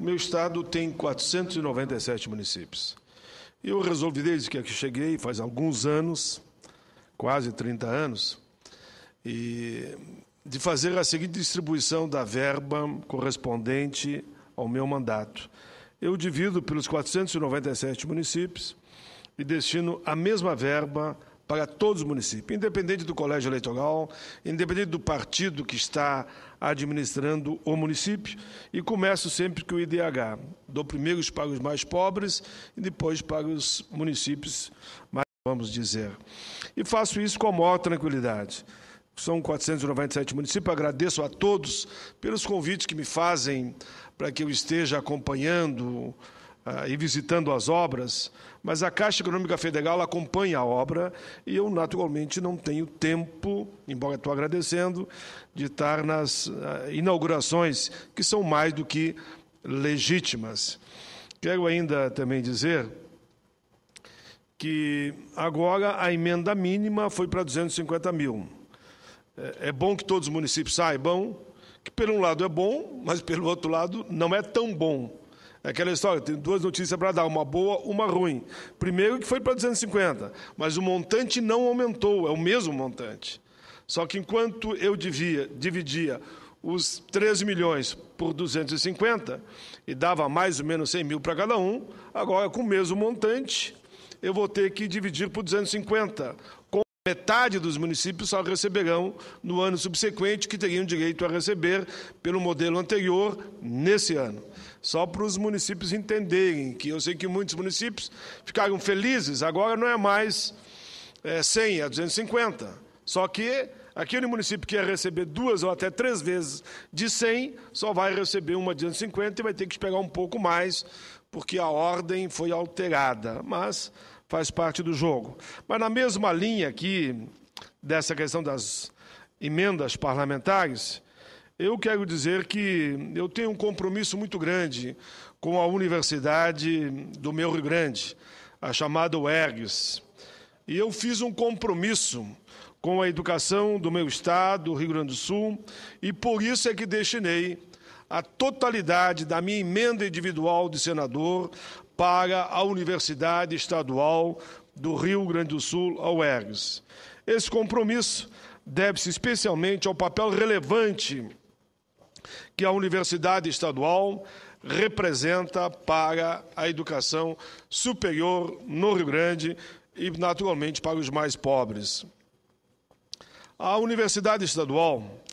O meu estado tem 497 municípios. Eu resolvi, desde que aqui cheguei, faz alguns anos, quase 30 anos, e de fazer a seguinte distribuição da verba correspondente ao meu mandato. Eu divido pelos 497 municípios e destino a mesma verba para todos os municípios, independente do colégio eleitoral, independente do partido que está administrando o município. E começo sempre com o IDH, dou primeiro para os mais pobres e depois para os municípios mais, vamos dizer. E faço isso com a maior tranquilidade. São 497 municípios. Agradeço a todos pelos convites que me fazem para que eu esteja acompanhando ah, e visitando as obras, mas a Caixa Econômica Federal acompanha a obra e eu, naturalmente, não tenho tempo, embora estou agradecendo, de estar nas ah, inaugurações, que são mais do que legítimas. Quero ainda também dizer que agora a emenda mínima foi para 250 mil. É, é bom que todos os municípios saibam que, pelo um lado, é bom, mas, pelo outro lado, não é tão bom é aquela história, tem duas notícias para dar, uma boa, uma ruim. Primeiro que foi para 250, mas o montante não aumentou, é o mesmo montante. Só que enquanto eu devia, dividia os 13 milhões por 250 e dava mais ou menos 100 mil para cada um, agora com o mesmo montante eu vou ter que dividir por 250, Metade dos municípios só receberão no ano subsequente, que teriam direito a receber pelo modelo anterior nesse ano. Só para os municípios entenderem que eu sei que muitos municípios ficaram felizes, agora não é mais é, 100, é 250. Só que aquele município que ia receber duas ou até três vezes de 100, só vai receber uma de 250 e vai ter que esperar um pouco mais, porque a ordem foi alterada. Mas faz parte do jogo. Mas na mesma linha aqui, dessa questão das emendas parlamentares, eu quero dizer que eu tenho um compromisso muito grande com a Universidade do meu Rio Grande, a chamada UERGS. E eu fiz um compromisso com a educação do meu estado, do Rio Grande do Sul, e por isso é que destinei a totalidade da minha emenda individual de senador para a Universidade Estadual do Rio Grande do Sul, a UERGS. Esse compromisso deve-se especialmente ao papel relevante que a Universidade Estadual representa para a educação superior no Rio Grande e, naturalmente, para os mais pobres. A Universidade Estadual